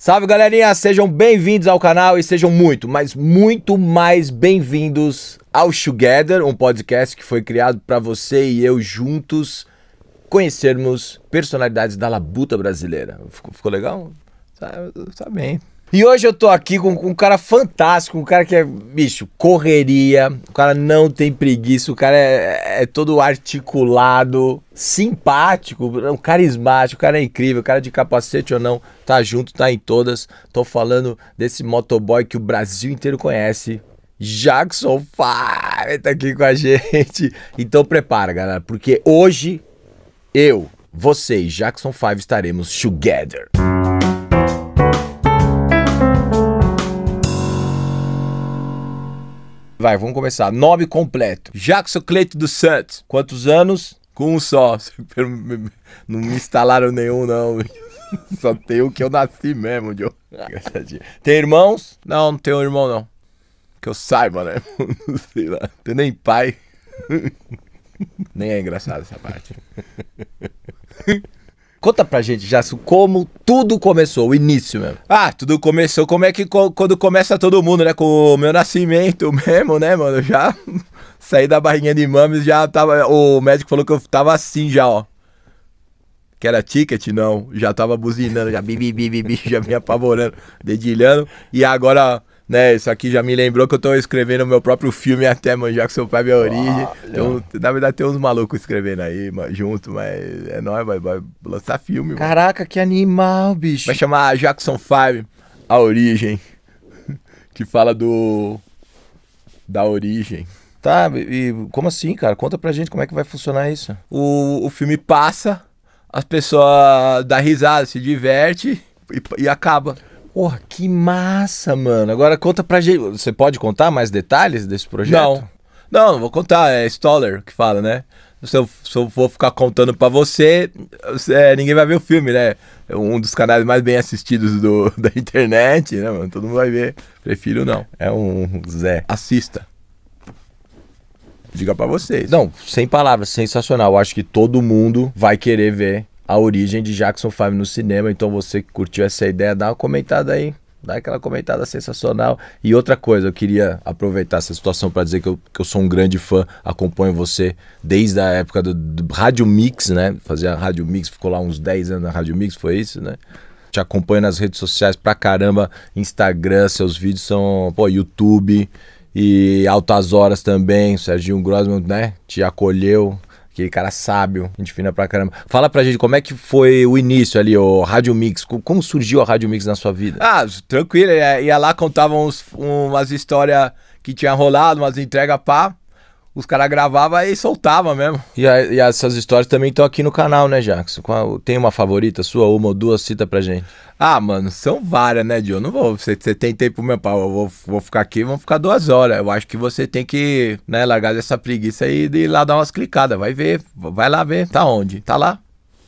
Salve galerinha, sejam bem-vindos ao canal e sejam muito, mas muito mais bem-vindos ao Together, um podcast que foi criado para você e eu juntos conhecermos personalidades da labuta brasileira. Ficou, ficou legal? Tá, tá bem. E hoje eu tô aqui com, com, um cara fantástico, um cara que é, bicho, correria, o cara não tem preguiça, o cara é, é, é todo articulado, simpático, um carismático, o cara é incrível, o cara é de capacete ou não, tá junto, tá em todas. Tô falando desse motoboy que o Brasil inteiro conhece. Jackson Five tá aqui com a gente. Então prepara, galera, porque hoje eu, você e Jackson Five estaremos together. Vai, vamos começar. Nome completo. Jackson Cleito dos Santos. Quantos anos? Com um só. Não me instalaram nenhum, não. Só tem o que eu nasci mesmo, Joe. Tem irmãos? Não, não tenho irmão, não. Que eu saiba, né? Não sei lá. Tem nem pai. Nem é engraçado essa parte. Conta pra gente, Jasso, como tudo começou, o início mesmo. Ah, tudo começou como é que co quando começa todo mundo, né? Com o meu nascimento mesmo, né, mano? Já saí da barrinha de mames, já tava. O médico falou que eu tava assim já, ó. Que era ticket, não. Já tava buzinando, já bibi, bibi, bi, já me apavorando, dedilhando. E agora né? Isso aqui já me lembrou que eu estou escrevendo meu próprio filme até, mano, já que seu pai é a origem. Então, na verdade, tem uns malucos escrevendo aí, mano, junto, mas é nóis, vai, vai lançar filme, mano. Caraca, que animal, bicho. Vai chamar Jackson 5, A Origem, que fala do... da origem. Tá, e como assim, cara? Conta pra gente como é que vai funcionar isso. O, o filme passa, as pessoas dá risada, se diverte e, e acaba. Porra, que massa, mano. Agora conta pra gente. Você pode contar mais detalhes desse projeto? Não. Não, não vou contar. É Stoller que fala, né? Se eu, se eu for ficar contando pra você, é, ninguém vai ver o filme, né? É um dos canais mais bem assistidos do, da internet, né, mano? Todo mundo vai ver. Prefiro não. É um Zé. Assista. Diga pra vocês. Não, sem palavras, sensacional. Eu acho que todo mundo vai querer ver a origem de Jackson 5 no cinema. Então você que curtiu essa ideia, dá uma comentada aí. Dá aquela comentada sensacional. E outra coisa, eu queria aproveitar essa situação para dizer que eu, que eu sou um grande fã, acompanho você desde a época do, do Rádio Mix, né? Fazia Rádio Mix, ficou lá uns 10 anos na Rádio Mix, foi isso, né? Te acompanho nas redes sociais pra caramba, Instagram, seus vídeos são, pô, YouTube e Altas Horas também, Serginho Grossman, né? Te acolheu, Aquele cara sábio, gente fina pra caramba. Fala pra gente como é que foi o início ali, o Rádio Mix. Como surgiu a Rádio Mix na sua vida? Ah, tranquilo. Ia lá, contava uns, umas histórias que tinha rolado, umas entregas pá os caras gravavam e soltavam mesmo. E, a, e, essas histórias também estão aqui no canal, né, Jackson? Qual, tem uma favorita sua, uma ou duas? Cita pra gente. Ah, mano, são várias, né, Dio? Não vou. Você, você tem tempo meu pau. Eu vou, vou ficar aqui, vão ficar duas horas. Eu acho que você tem que, né, largar essa preguiça aí de ir lá dar umas clicadas. Vai ver, vai lá ver. Tá onde? Tá lá.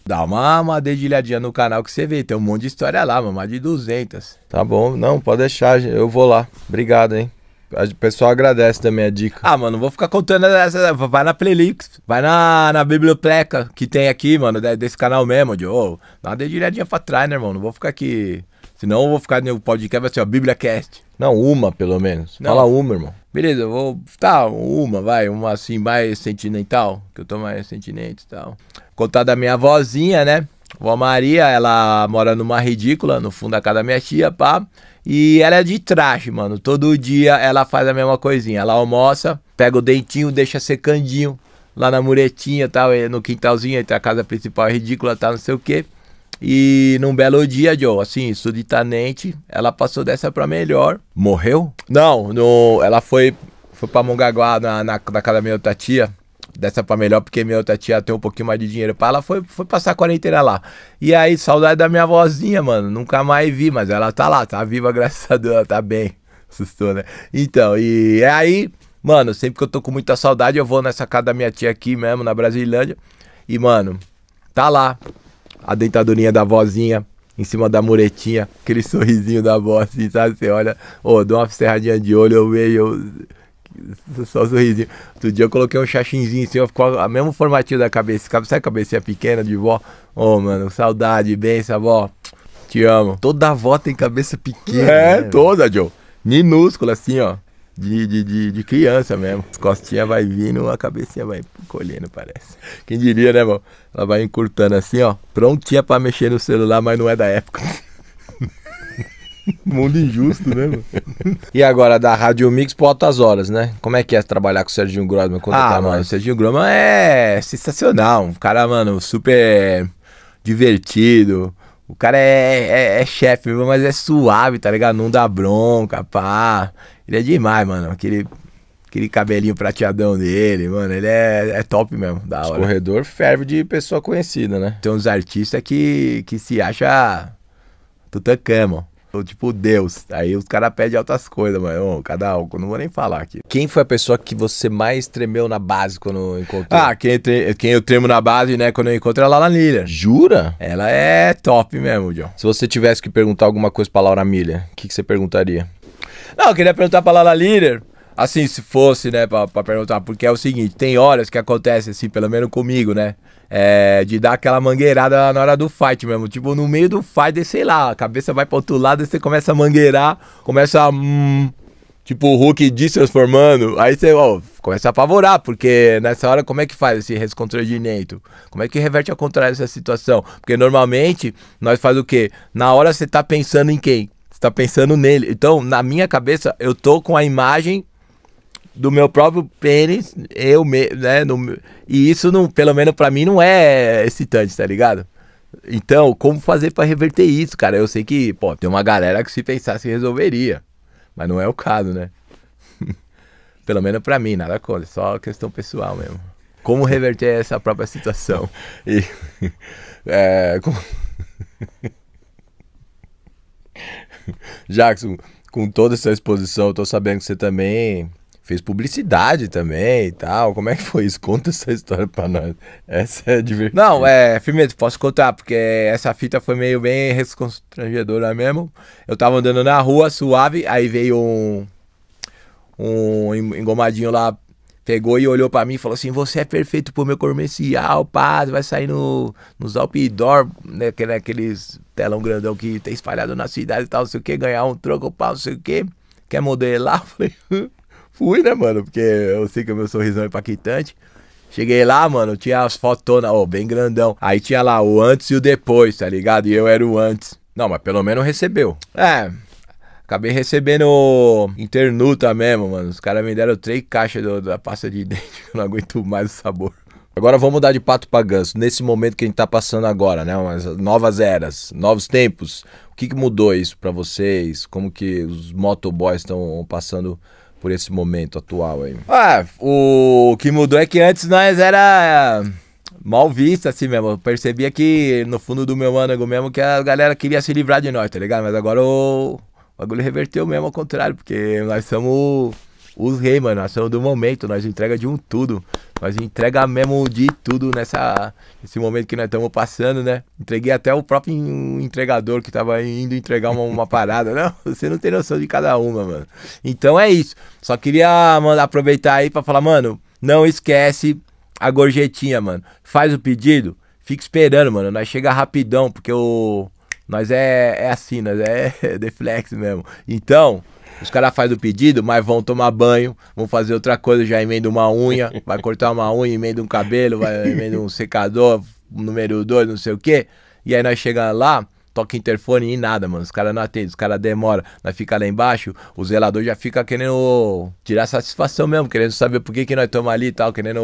Dá uma, uma dedilhadinha no canal que você vê. Tem um monte de história lá, mano. Mais de 200. Tá bom. Não, pode deixar. Eu vou lá. Obrigado, hein. O pessoal agradece também a dica. Ah, mano, vou ficar contando essa. Vai na playlist, vai na, na biblioteca que tem aqui, mano, desse canal mesmo. De, oh, dá uma dedilhadinha pra trás, né, irmão? Não vou ficar aqui. Senão eu vou ficar no podcast, vai ser, ó, BíbliaCast. Não, uma pelo menos. Não. Fala uma, irmão. Beleza, eu vou. Tá, uma, vai. Uma assim, mais sentimental. Que eu tô mais sentimente e tal. Contar da minha vozinha, né? Vó Maria, ela mora numa ridícula, no fundo da casa da minha tia, pá. E ela é de traje, mano. Todo dia ela faz a mesma coisinha. Ela almoça, pega o dentinho, deixa secandinho lá na muretinha, tal, no quintalzinho, entre a casa principal é ridícula, tal, não sei o quê. E num belo dia, Joe, assim, subitamente, ela passou dessa pra melhor. Morreu? Não, no, ela foi, foi pra Mongaguá, na, na, na casa da minha outra tia dessa pra melhor, porque minha outra tia tem um pouquinho mais de dinheiro pra ela, foi, foi passar a quarentena lá. E aí, saudade da minha vozinha, mano, nunca mais vi, mas ela tá lá, tá viva, graças a Deus, ela tá bem. Assustou, né? Então, e é aí, mano, sempre que eu tô com muita saudade, eu vou nessa casa da minha tia aqui mesmo, na Brasilândia, e, mano, tá lá, a dentadurinha da vozinha, em cima da muretinha, aquele sorrisinho da voz, assim, sabe? Você olha, ô, oh, dou uma serradinha de olho, eu vejo... Só sorrisinho. Outro dia eu coloquei um chachinzinho assim, ó, ficou a mesmo formatinho da cabeça. Sabe a cabecinha pequena de vó? Ô, oh, mano, saudade, bem vó. Te amo. Toda avó tem cabeça pequena. É, né, toda, Joe. Minúscula, assim, ó. De, de, de, de, criança mesmo. As costinhas vai vindo, a cabecinha vai colhendo, parece. Quem diria, né, mano? Ela vai encurtando assim, ó. Prontinha pra mexer no celular, mas não é da época. Mundo injusto, né, mano? E agora, da Rádio Mix por altas horas, né? Como é que é trabalhar com o Serginho Grosman? Conta ah, pra mano, o Serginho Grosman é sensacional. Um cara, mano, super divertido. O cara é, é, é chefe, mas é suave, tá ligado? Não dá bronca, pá. Ele é demais, mano. Aquele aquele cabelinho prateadão dele, mano, ele é, é top mesmo, da hora. O corredor ferve de pessoa conhecida, né? Tem uns artistas que, que se acham Tutankhamon. Ou tipo, Deus. Aí os caras pedem altas coisas, mas ô, cada álcool, não vou nem falar aqui. Quem foi a pessoa que você mais tremeu na base quando encontrou? Ah, quem, tre... quem eu tremo na base, né, quando eu encontro é a Lala Miller. Jura? Ela é top mesmo, John. Se você tivesse que perguntar alguma coisa pra Laura Miller, o que, que você perguntaria? Não, eu queria perguntar pra Lala Miller, assim, se fosse, né, pra, pra perguntar, porque é o seguinte, tem horas que acontece, assim, pelo menos comigo, né? É, de dar aquela mangueirada na hora do fight mesmo. Tipo, no meio do fight, sei lá, a cabeça vai para outro lado, e você começa a mangueirar, começa a. Hum, tipo, o Hulk destransformando. Aí você ó, começa a apavorar, porque nessa hora como é que faz esse desconstrangimento? Como é que reverte ao contrário essa situação? Porque normalmente nós faz o quê? Na hora você tá pensando em quem? Você tá pensando nele. Então, na minha cabeça, eu tô com a imagem do meu próprio pênis, eu mesmo, né? No, e isso, não, pelo menos para mim, não é excitante, tá ligado? Então, como fazer para reverter isso, cara? Eu sei que, pô, tem uma galera que se pensasse resolveria. Mas não é o caso, né? pelo menos para mim, nada contra, só questão pessoal mesmo. Como reverter essa própria situação? E. É, com... Jackson, com toda essa exposição, eu tô sabendo que você também fez publicidade também e tal. Como é que foi isso? Conta essa história pra nós. Essa é divertida. Não, é, Firmeza, posso contar, porque essa fita foi meio bem reconstrangedora mesmo. Eu tava andando na rua, suave, aí veio um, um engomadinho lá, pegou e olhou para mim e falou assim: Você é perfeito pro meu comercial, pá, vai sair no, nos outdoor, né, né, aqueles telão grandão que tem espalhado na cidade e tal, não sei o que, ganhar um troco, pá, não sei o que. Quer modelar? lá falei, fui, né, mano? Porque eu sei que o meu sorrisão é paquitante. Cheguei lá, mano, tinha as fotonas, ó, bem grandão. Aí tinha lá o antes e o depois, tá ligado? E eu era o antes. Não, mas pelo menos recebeu. É. Acabei recebendo internuta mesmo, mano. Os caras me deram três caixas do, da pasta de dente. Eu não aguento mais o sabor. Agora vamos mudar de pato para ganso. Nesse momento que a gente tá passando agora, né? Umas novas eras, novos tempos. O que, que mudou isso para vocês? Como que os motoboys estão passando por esse momento atual aí? Ah, o que mudou é que antes nós era eh, mal vista assim mesmo. Eu percebia que no fundo do meu ânimo mesmo que a galera queria se livrar de nós, tá ligado? Mas agora o, o bagulho reverteu mesmo ao contrário, porque nós somos os reis, mano. Nós somos do momento, nós entrega de um tudo. Nós entrega mesmo de tudo nessa, nesse momento que nós estamos passando, né? Entreguei até o próprio entregador que estava indo entregar uma, uma parada. né? você não tem noção de cada uma, mano. Então é isso. Só queria mano, aproveitar aí para falar, mano, não esquece a gorjetinha, mano. Faz o pedido, fica esperando, mano. Nós chega rapidão, porque o. Nós é, é assim, nós é, é deflex mesmo. Então, os caras fazem o pedido, mas vão tomar banho, vão fazer outra coisa, já emenda uma unha, vai cortar uma unha, emenda um cabelo, vai emenda um secador, número dois, não sei o quê. E aí nós chegamos lá, toca interfone e nada, mano. Os caras não atendem, os caras demoram. Nós fica lá embaixo, o zelador já fica querendo tirar satisfação mesmo, querendo saber por que, que nós estamos ali e tal, querendo.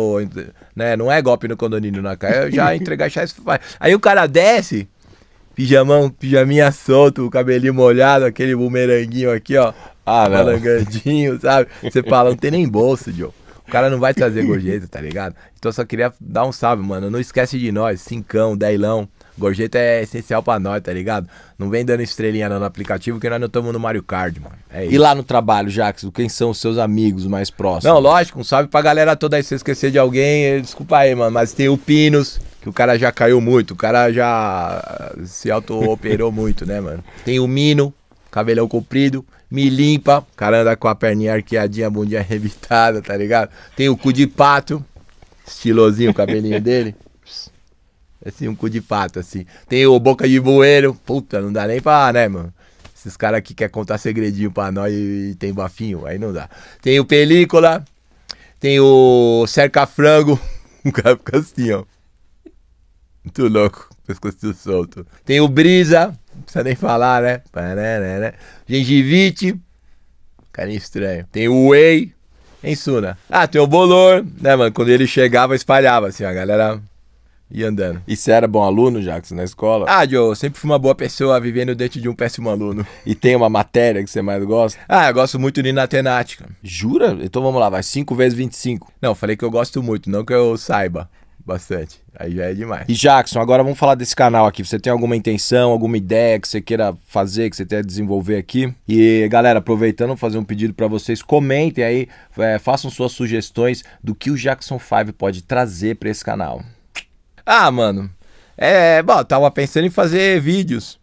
Né? Não é golpe no condomínio, na cara. Eu já entregar chá Aí o cara desce, pijamão, pijaminha solto, o cabelinho molhado, aquele bumeranguinho aqui, ó. Ah, não. Malangadinho, sabe? Você fala, não tem nem bolso, Joe. O cara não vai trazer gorjeta, tá ligado? Então eu só queria dar um salve, mano. Não esquece de nós, cincão, deilão. Gorjeta é essencial pra nós, tá ligado? Não vem dando estrelinha não, no aplicativo que nós não estamos no Mario Kart, mano. É isso. E lá no trabalho, Jax, quem são os seus amigos mais próximos? Não, lógico, um salve pra galera toda aí. Se você esquecer de alguém, eh, desculpa aí, mano. Mas tem o Pinos, que o cara já caiu muito, o cara já eh, se auto-operou muito, né, mano? Tem o Mino, cabelão comprido, me limpa. O cara anda com a perninha arqueadinha, a bundinha arrebitada, tá ligado? Tem o cu de pato, estilosinho o cabelinho dele. Assim, um cu de pato, assim. Tem o boca de bueiro. Puta, não dá nem pra, né, mano? Esses caras que quer contar segredinho pra nós e, e tem bafinho, aí não dá. Tem o película, tem o cerca-frango. O cara fica assim, ó. Muito louco, pescoço solto. Tem o brisa, precisa nem falar, né? Pararara. Gengivite, cara estranho. Tem o Whey, em Suna. Né? Ah, tem o Bolor, né, mano? Quando ele chegava, espalhava, assim, a galera ia andando. E você era bom aluno, Jackson, na escola? Ah, Joe, eu sempre fui uma boa pessoa vivendo dentro de um péssimo aluno. E tem uma matéria que você mais gosta? Ah, eu gosto muito de Natenática. Jura? Então vamos lá, vai 5 vezes 25. Não, falei que eu gosto muito, não que eu saiba. Bastante. Aí já é demais. E Jackson, agora vamos falar desse canal aqui. Você tem alguma intenção, alguma ideia que você queira fazer, que você quer desenvolver aqui? E galera, aproveitando, vou fazer um pedido para vocês, comentem aí, é, façam suas sugestões do que o Jackson 5 pode trazer para esse canal. Ah, mano. É, bom, tava pensando em fazer vídeos.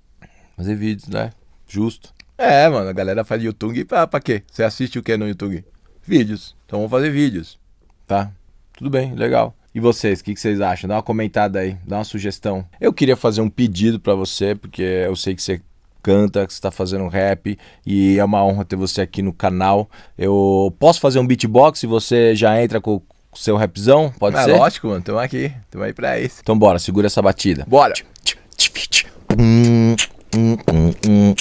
Fazer vídeos, né? Justo. É, mano, a galera faz YouTube pra, pra quê? Você assiste o que no YouTube? Vídeos. Então vamos fazer vídeos. Tá. Tudo bem, legal. E vocês, o que, que, vocês acham? Dá uma comentada aí, dá uma sugestão. Eu queria fazer um pedido para você, porque eu sei que você canta, que você tá fazendo rap e é uma honra ter você aqui no canal. Eu posso fazer um beatbox e você já entra com, o seu rapzão? Pode ser. ser? Lógico, mano. Tamo aqui. Tamo aí pra isso. Então bora, segura essa batida. Bora! Hum, hum,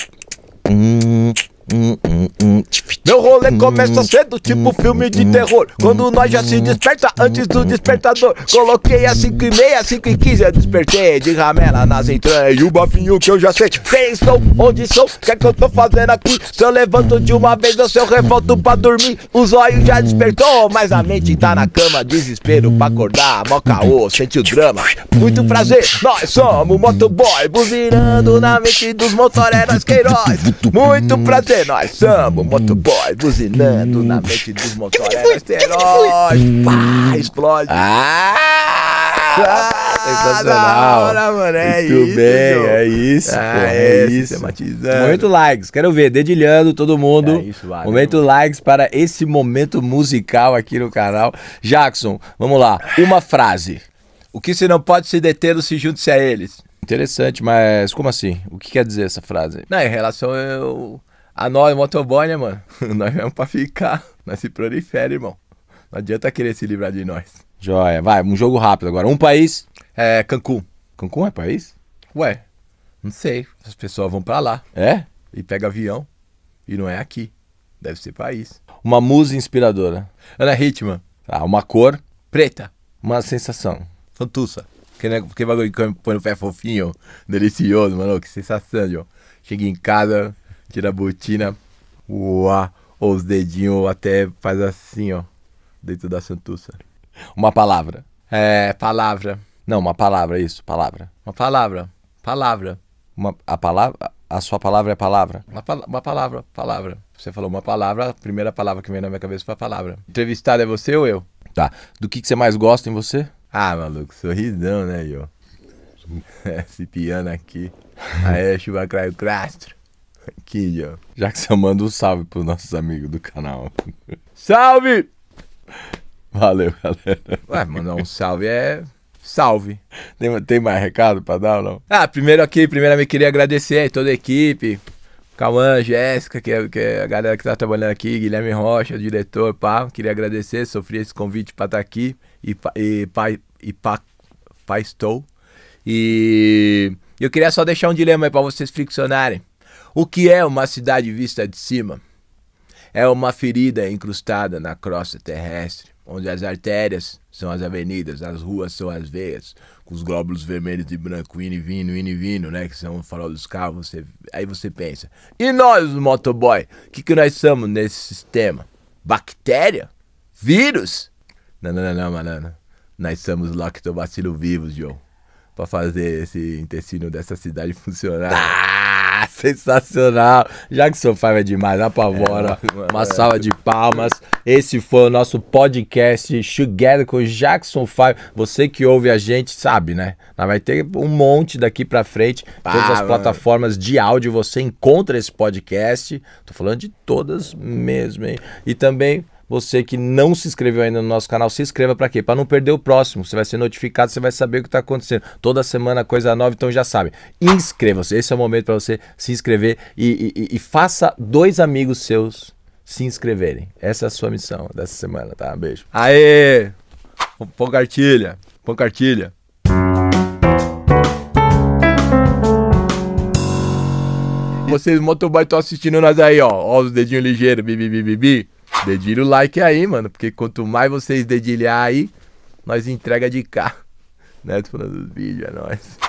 hum, Hum, hum, hum, Meu rolê começa cedo, tipo filme de terror. Quando nós já se desperta antes do despertador. Coloquei às 5 e meia, 5 e 15 eu despertei. De ramela nas entranhas, o bafinho que eu já sei. Quem sou, onde sou, o que é que eu tô fazendo aqui? Se eu levanto de uma vez ou se eu revolto pra dormir. Os olhos já despertou, mas a mente tá na cama. Desespero pra acordar, mó caô, sente o drama. Muito prazer, nós somos motoboy. Buzinando na mente dos motoretas queiroz. Muito prazer nós somos motoboy buzinando na mente dos motores feroz. Hum. Pá, explode. Ah! ah Sensacional. Hora, mano, é Muito isso, bem, João. é isso. Ah, é, é isso. Momento likes, quero ver, dedilhando todo mundo. É isso, momento mano. likes para esse momento musical aqui no canal. Jackson, vamos lá. Uma frase. O que se não pode se deter, se junte-se a eles. Interessante, mas como assim? O que quer dizer essa frase? Não, em relação ao a ah, nós, é motoboy, né, mano? nós vamos pra ficar. Nós se prolifera, irmão. Não adianta querer se livrar de nós. Joia. Vai, um jogo rápido agora. Um país. É, Cancún. Cancún é país? Ué, não sei. As pessoas vão pra lá. É? E pega avião. E não é aqui. Deve ser país. Uma musa inspiradora. Ana Hitman. Ah, uma cor. Preta. Uma sensação. Fantuça. Que, né, que bagulho que põe no pé é fofinho. Delicioso, mano. Que sensação, João. Cheguei em casa, tira a botina, uá, ou os dedinhos, ou até faz assim, ó, dentro da santuça. Uma palavra. É, palavra. Não, uma palavra, isso, palavra. Uma palavra, palavra. Uma, a palavra, a sua palavra é palavra? Uma, uma palavra, palavra. Você falou uma palavra, a primeira palavra que veio na minha cabeça foi a palavra. Entrevistado é você ou eu? Tá. Do que, que você mais gosta em você? Ah, maluco, sorrisão, né, eu. É, esse piano aqui. Aí é chuva craio crastro. Aqui, ó. Já que você manda um salve pros nossos amigos do canal. Salve! Valeu, galera. Ué, mandar um salve é. Salve. Tem, tem mais recado pra dar ou não? Ah, primeiro aqui, primeiro eu queria agradecer aí toda a equipe. Cauã, Jéssica, que, é, que é a galera que tá trabalhando aqui, Guilherme Rocha, diretor, pá. Queria agradecer, sofri esse convite pra estar tá aqui e, e, pai, e pá, pá estou. E eu queria só deixar um dilema aí pra vocês friccionarem. O que é uma cidade vista de cima? É uma ferida incrustada na crosta terrestre, onde as artérias são as avenidas, as ruas são as veias, com os glóbulos vermelhos e branco, indo e vindo, indo e vindo, né? Que são o farol dos carros. Você... Aí você pensa, e nós, motoboy? O que, que nós somos nesse sistema? Bactéria? Vírus? Não, não, não, não, manana. Nós somos lactobacilo vivos, Joe. Pra fazer esse intestino dessa cidade funcionar. Ah! Ah, sensacional. Já que seu Five é demais, apavora. É, uma é. salva de palmas. Esse foi o nosso podcast Together com Jackson Five. Você que ouve a gente sabe, né? Vai ter um monte daqui pra frente. Ah, todas as mano. plataformas de áudio você encontra esse podcast. Tô falando de todas mesmo, hein? E também você que não se inscreveu ainda no nosso canal, se inscreva para quê? Para não perder o próximo. Você vai ser notificado, você vai saber o que está acontecendo. Toda semana coisa nova, então já sabe. Inscreva-se. Esse é o momento para você se inscrever e, e, e faça dois amigos seus se inscreverem. Essa é a sua missão dessa semana, tá? beijo. Aê! Pão cartilha. Pão cartilha. Vocês motoboy estão assistindo nós aí, ó. Ó os dedinhos ligeiros, bibi, bibi, bibi. Dedilha o like aí, mano, porque quanto mais vocês dedilhar aí, nós entrega de cá. Neto falando dos vídeos, é nóis.